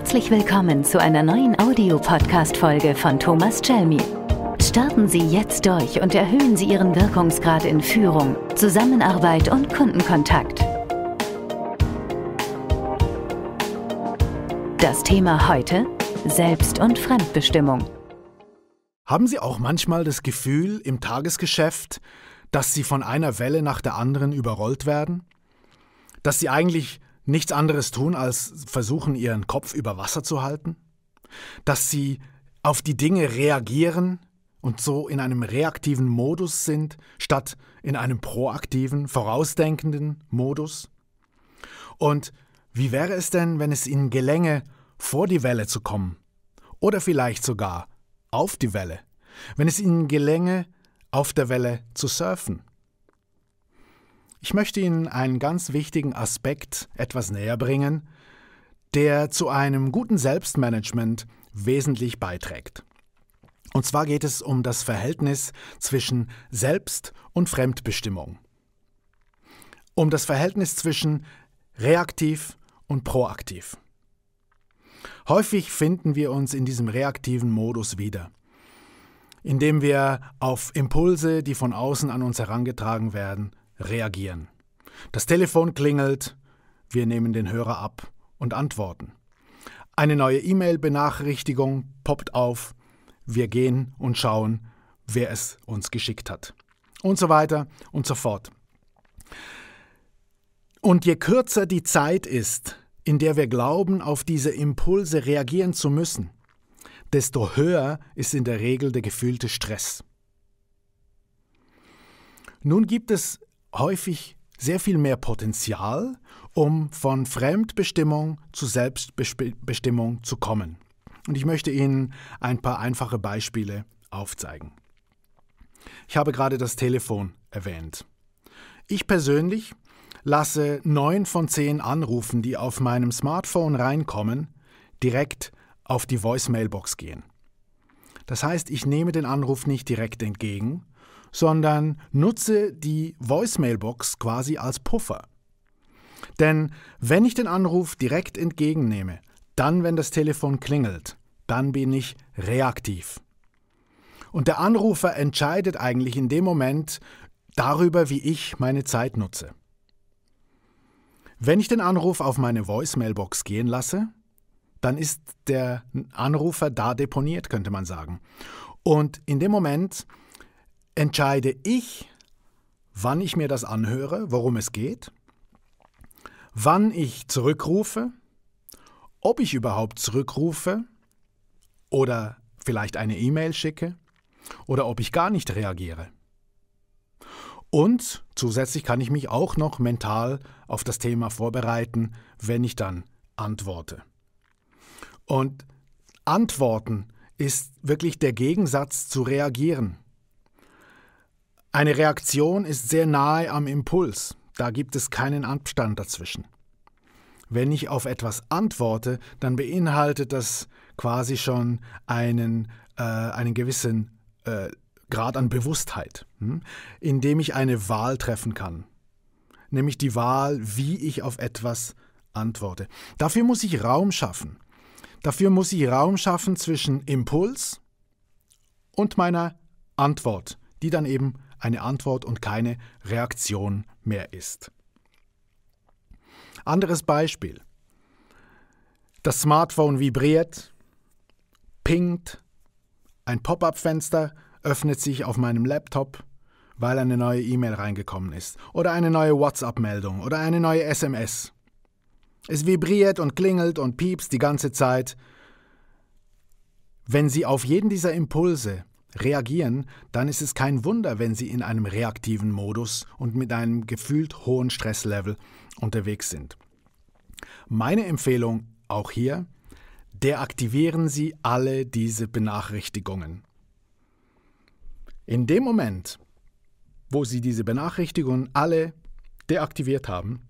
Herzlich willkommen zu einer neuen Audiopodcast-Folge von Thomas Chelmi. Starten Sie jetzt durch und erhöhen Sie Ihren Wirkungsgrad in Führung, Zusammenarbeit und Kundenkontakt. Das Thema heute: Selbst- und Fremdbestimmung. Haben Sie auch manchmal das Gefühl im Tagesgeschäft, dass Sie von einer Welle nach der anderen überrollt werden? Dass Sie eigentlich nichts anderes tun, als versuchen, ihren Kopf über Wasser zu halten, dass sie auf die Dinge reagieren und so in einem reaktiven Modus sind, statt in einem proaktiven, vorausdenkenden Modus? Und wie wäre es denn, wenn es ihnen gelänge, vor die Welle zu kommen? Oder vielleicht sogar auf die Welle? Wenn es ihnen gelänge, auf der Welle zu surfen? Ich möchte Ihnen einen ganz wichtigen Aspekt etwas näher bringen, der zu einem guten Selbstmanagement wesentlich beiträgt. Und zwar geht es um das Verhältnis zwischen Selbst- und Fremdbestimmung. Um das Verhältnis zwischen reaktiv und proaktiv. Häufig finden wir uns in diesem reaktiven Modus wieder, indem wir auf Impulse, die von außen an uns herangetragen werden, reagieren. Das Telefon klingelt, wir nehmen den Hörer ab und antworten. Eine neue E-Mail-Benachrichtigung poppt auf, wir gehen und schauen, wer es uns geschickt hat. Und so weiter und so fort. Und je kürzer die Zeit ist, in der wir glauben, auf diese Impulse reagieren zu müssen, desto höher ist in der Regel der gefühlte Stress. Nun gibt es häufig sehr viel mehr Potenzial, um von Fremdbestimmung zu Selbstbestimmung zu kommen. Und ich möchte Ihnen ein paar einfache Beispiele aufzeigen. Ich habe gerade das Telefon erwähnt. Ich persönlich lasse neun von zehn Anrufen, die auf meinem Smartphone reinkommen, direkt auf die Voicemailbox gehen. Das heißt, ich nehme den Anruf nicht direkt entgegen, sondern nutze die Voicemailbox quasi als Puffer. Denn wenn ich den Anruf direkt entgegennehme, dann, wenn das Telefon klingelt, dann bin ich reaktiv. Und der Anrufer entscheidet eigentlich in dem Moment darüber, wie ich meine Zeit nutze. Wenn ich den Anruf auf meine Voicemailbox gehen lasse, dann ist der Anrufer da deponiert, könnte man sagen. Und in dem Moment entscheide ich, wann ich mir das anhöre, worum es geht, wann ich zurückrufe, ob ich überhaupt zurückrufe oder vielleicht eine E-Mail schicke oder ob ich gar nicht reagiere. Und zusätzlich kann ich mich auch noch mental auf das Thema vorbereiten, wenn ich dann antworte. Und antworten ist wirklich der Gegensatz zu reagieren. Eine Reaktion ist sehr nahe am Impuls, da gibt es keinen Abstand dazwischen. Wenn ich auf etwas antworte, dann beinhaltet das quasi schon einen, äh, einen gewissen äh, Grad an Bewusstheit, hm? indem ich eine Wahl treffen kann. Nämlich die Wahl, wie ich auf etwas antworte. Dafür muss ich Raum schaffen. Dafür muss ich Raum schaffen zwischen Impuls und meiner Antwort, die dann eben eine Antwort und keine Reaktion mehr ist. Anderes Beispiel. Das Smartphone vibriert, pingt, ein Pop-up-Fenster öffnet sich auf meinem Laptop, weil eine neue E-Mail reingekommen ist oder eine neue WhatsApp-Meldung oder eine neue SMS. Es vibriert und klingelt und piepst die ganze Zeit. Wenn Sie auf jeden dieser Impulse reagieren, dann ist es kein Wunder, wenn sie in einem reaktiven Modus und mit einem gefühlt hohen Stresslevel unterwegs sind. Meine Empfehlung auch hier, deaktivieren Sie alle diese Benachrichtigungen. In dem Moment, wo Sie diese Benachrichtigungen alle deaktiviert haben,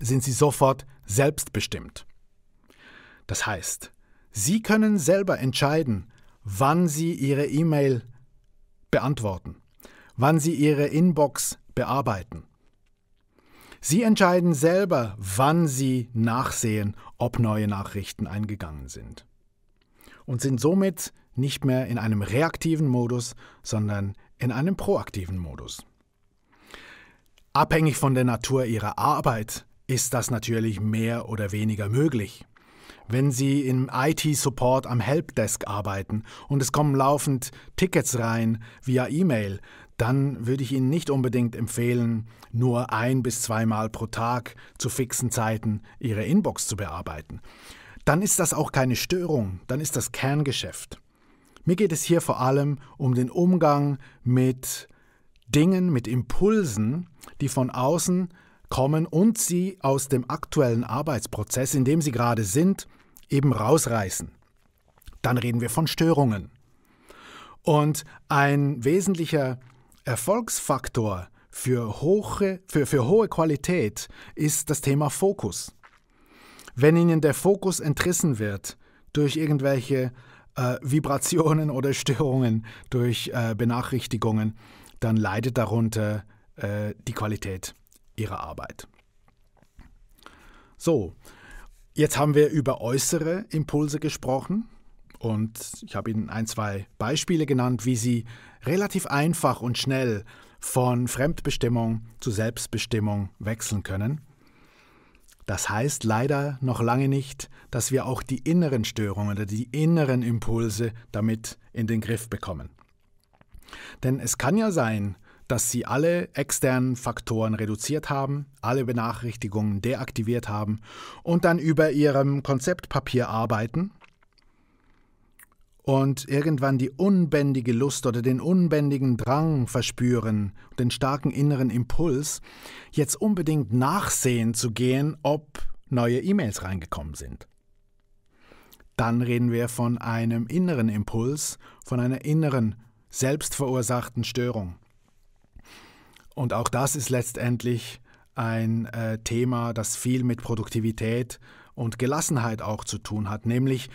sind Sie sofort selbstbestimmt. Das heißt, Sie können selber entscheiden, wann Sie Ihre E-Mail beantworten, wann Sie Ihre Inbox bearbeiten. Sie entscheiden selber, wann Sie nachsehen, ob neue Nachrichten eingegangen sind. Und sind somit nicht mehr in einem reaktiven Modus, sondern in einem proaktiven Modus. Abhängig von der Natur Ihrer Arbeit ist das natürlich mehr oder weniger möglich wenn Sie im IT-Support am Helpdesk arbeiten und es kommen laufend Tickets rein via E-Mail, dann würde ich Ihnen nicht unbedingt empfehlen, nur ein bis zweimal pro Tag zu fixen Zeiten Ihre Inbox zu bearbeiten. Dann ist das auch keine Störung, dann ist das Kerngeschäft. Mir geht es hier vor allem um den Umgang mit Dingen, mit Impulsen, die von außen kommen und sie aus dem aktuellen Arbeitsprozess, in dem sie gerade sind, eben rausreißen. Dann reden wir von Störungen. Und ein wesentlicher Erfolgsfaktor für hohe, für, für hohe Qualität ist das Thema Fokus. Wenn Ihnen der Fokus entrissen wird durch irgendwelche äh, Vibrationen oder Störungen, durch äh, Benachrichtigungen, dann leidet darunter äh, die Qualität ihrer Arbeit. So, jetzt haben wir über äußere Impulse gesprochen und ich habe Ihnen ein, zwei Beispiele genannt, wie Sie relativ einfach und schnell von Fremdbestimmung zu Selbstbestimmung wechseln können. Das heißt leider noch lange nicht, dass wir auch die inneren Störungen oder die inneren Impulse damit in den Griff bekommen. Denn es kann ja sein, dass sie alle externen Faktoren reduziert haben, alle Benachrichtigungen deaktiviert haben und dann über ihrem Konzeptpapier arbeiten und irgendwann die unbändige Lust oder den unbändigen Drang verspüren, den starken inneren Impuls, jetzt unbedingt nachsehen zu gehen, ob neue E-Mails reingekommen sind. Dann reden wir von einem inneren Impuls, von einer inneren, selbstverursachten Störung. Und auch das ist letztendlich ein äh, Thema, das viel mit Produktivität und Gelassenheit auch zu tun hat, nämlich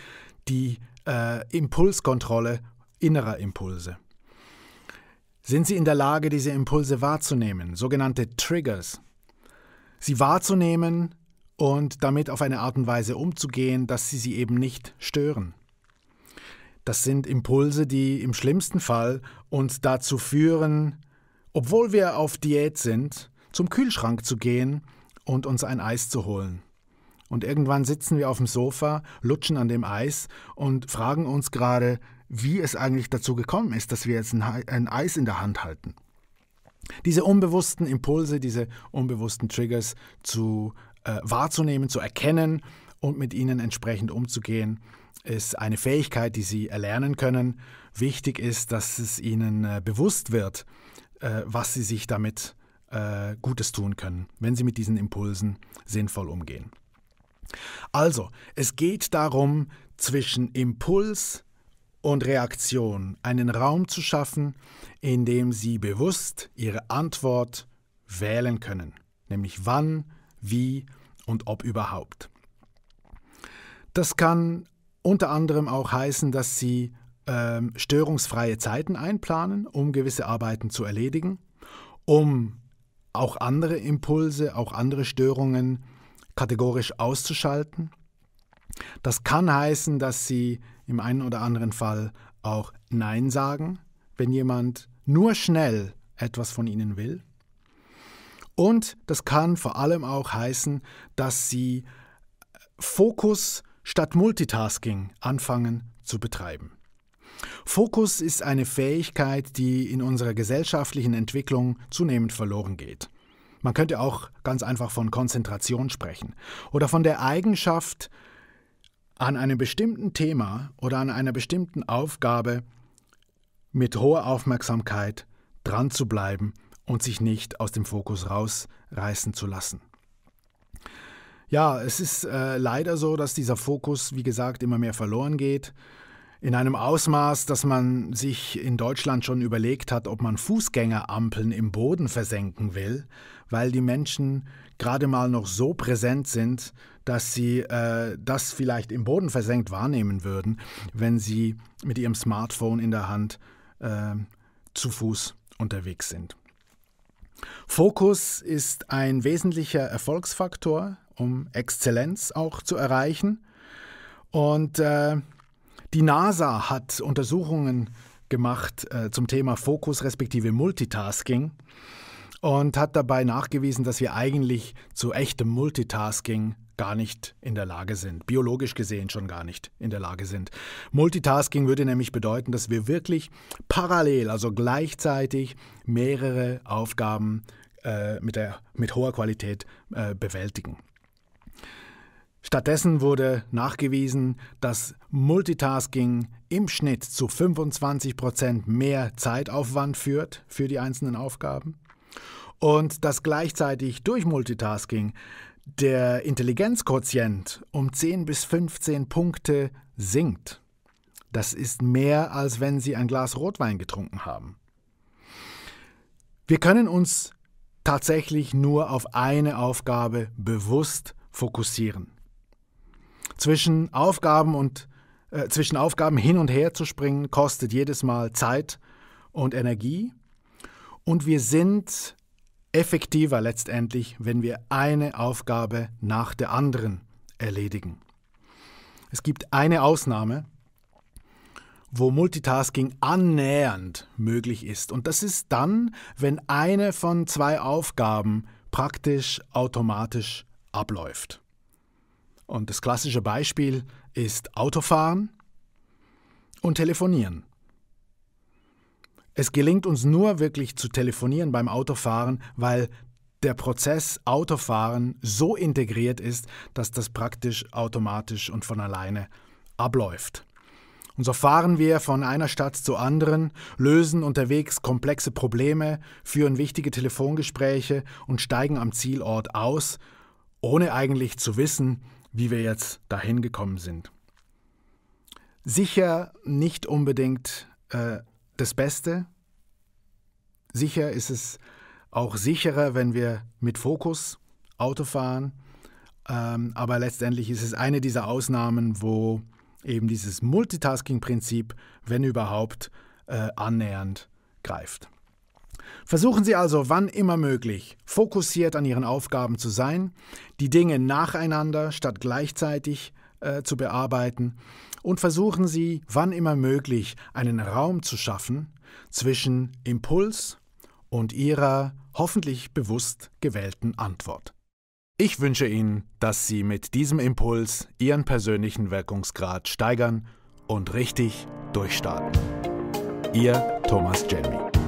die äh, Impulskontrolle innerer Impulse. Sind Sie in der Lage, diese Impulse wahrzunehmen, sogenannte Triggers? Sie wahrzunehmen und damit auf eine Art und Weise umzugehen, dass Sie sie eben nicht stören. Das sind Impulse, die im schlimmsten Fall uns dazu führen, obwohl wir auf Diät sind, zum Kühlschrank zu gehen und uns ein Eis zu holen. Und irgendwann sitzen wir auf dem Sofa, lutschen an dem Eis und fragen uns gerade, wie es eigentlich dazu gekommen ist, dass wir jetzt ein Eis in der Hand halten. Diese unbewussten Impulse, diese unbewussten Triggers zu äh, wahrzunehmen, zu erkennen und mit ihnen entsprechend umzugehen, ist eine Fähigkeit, die Sie erlernen können. Wichtig ist, dass es Ihnen äh, bewusst wird, äh, was sie sich damit äh, Gutes tun können, wenn sie mit diesen Impulsen sinnvoll umgehen. Also, es geht darum, zwischen Impuls und Reaktion einen Raum zu schaffen, in dem sie bewusst ihre Antwort wählen können, nämlich wann, wie und ob überhaupt. Das kann unter anderem auch heißen, dass sie ähm, störungsfreie Zeiten einplanen, um gewisse Arbeiten zu erledigen, um auch andere Impulse, auch andere Störungen kategorisch auszuschalten. Das kann heißen, dass Sie im einen oder anderen Fall auch Nein sagen, wenn jemand nur schnell etwas von Ihnen will. Und das kann vor allem auch heißen, dass Sie äh, Fokus statt Multitasking anfangen zu betreiben. Fokus ist eine Fähigkeit, die in unserer gesellschaftlichen Entwicklung zunehmend verloren geht. Man könnte auch ganz einfach von Konzentration sprechen oder von der Eigenschaft, an einem bestimmten Thema oder an einer bestimmten Aufgabe mit hoher Aufmerksamkeit dran zu bleiben und sich nicht aus dem Fokus rausreißen zu lassen. Ja, es ist äh, leider so, dass dieser Fokus, wie gesagt, immer mehr verloren geht in einem Ausmaß, dass man sich in Deutschland schon überlegt hat, ob man Fußgängerampeln im Boden versenken will, weil die Menschen gerade mal noch so präsent sind, dass sie äh, das vielleicht im Boden versenkt wahrnehmen würden, wenn sie mit ihrem Smartphone in der Hand äh, zu Fuß unterwegs sind. Fokus ist ein wesentlicher Erfolgsfaktor, um Exzellenz auch zu erreichen. Und äh, die NASA hat Untersuchungen gemacht äh, zum Thema Fokus respektive Multitasking und hat dabei nachgewiesen, dass wir eigentlich zu echtem Multitasking gar nicht in der Lage sind, biologisch gesehen schon gar nicht in der Lage sind. Multitasking würde nämlich bedeuten, dass wir wirklich parallel, also gleichzeitig mehrere Aufgaben äh, mit, der, mit hoher Qualität äh, bewältigen. Stattdessen wurde nachgewiesen, dass Multitasking im Schnitt zu 25 Prozent mehr Zeitaufwand führt für die einzelnen Aufgaben und dass gleichzeitig durch Multitasking der Intelligenzquotient um 10 bis 15 Punkte sinkt. Das ist mehr, als wenn Sie ein Glas Rotwein getrunken haben. Wir können uns tatsächlich nur auf eine Aufgabe bewusst fokussieren. Zwischen Aufgaben und äh, zwischen Aufgaben hin und her zu springen, kostet jedes Mal Zeit und Energie. Und wir sind effektiver letztendlich, wenn wir eine Aufgabe nach der anderen erledigen. Es gibt eine Ausnahme, wo Multitasking annähernd möglich ist. Und das ist dann, wenn eine von zwei Aufgaben praktisch automatisch abläuft. Und das klassische Beispiel ist Autofahren und Telefonieren. Es gelingt uns nur wirklich zu telefonieren beim Autofahren, weil der Prozess Autofahren so integriert ist, dass das praktisch automatisch und von alleine abläuft. Und so fahren wir von einer Stadt zur anderen, lösen unterwegs komplexe Probleme, führen wichtige Telefongespräche und steigen am Zielort aus, ohne eigentlich zu wissen, wie wir jetzt dahin gekommen sind. Sicher nicht unbedingt äh, das Beste. Sicher ist es auch sicherer, wenn wir mit Fokus Auto fahren. Ähm, aber letztendlich ist es eine dieser Ausnahmen, wo eben dieses Multitasking-Prinzip, wenn überhaupt, äh, annähernd greift. Versuchen Sie also, wann immer möglich, fokussiert an Ihren Aufgaben zu sein, die Dinge nacheinander statt gleichzeitig äh, zu bearbeiten und versuchen Sie, wann immer möglich, einen Raum zu schaffen zwischen Impuls und Ihrer hoffentlich bewusst gewählten Antwort. Ich wünsche Ihnen, dass Sie mit diesem Impuls Ihren persönlichen Wirkungsgrad steigern und richtig durchstarten. Ihr Thomas Jelmy.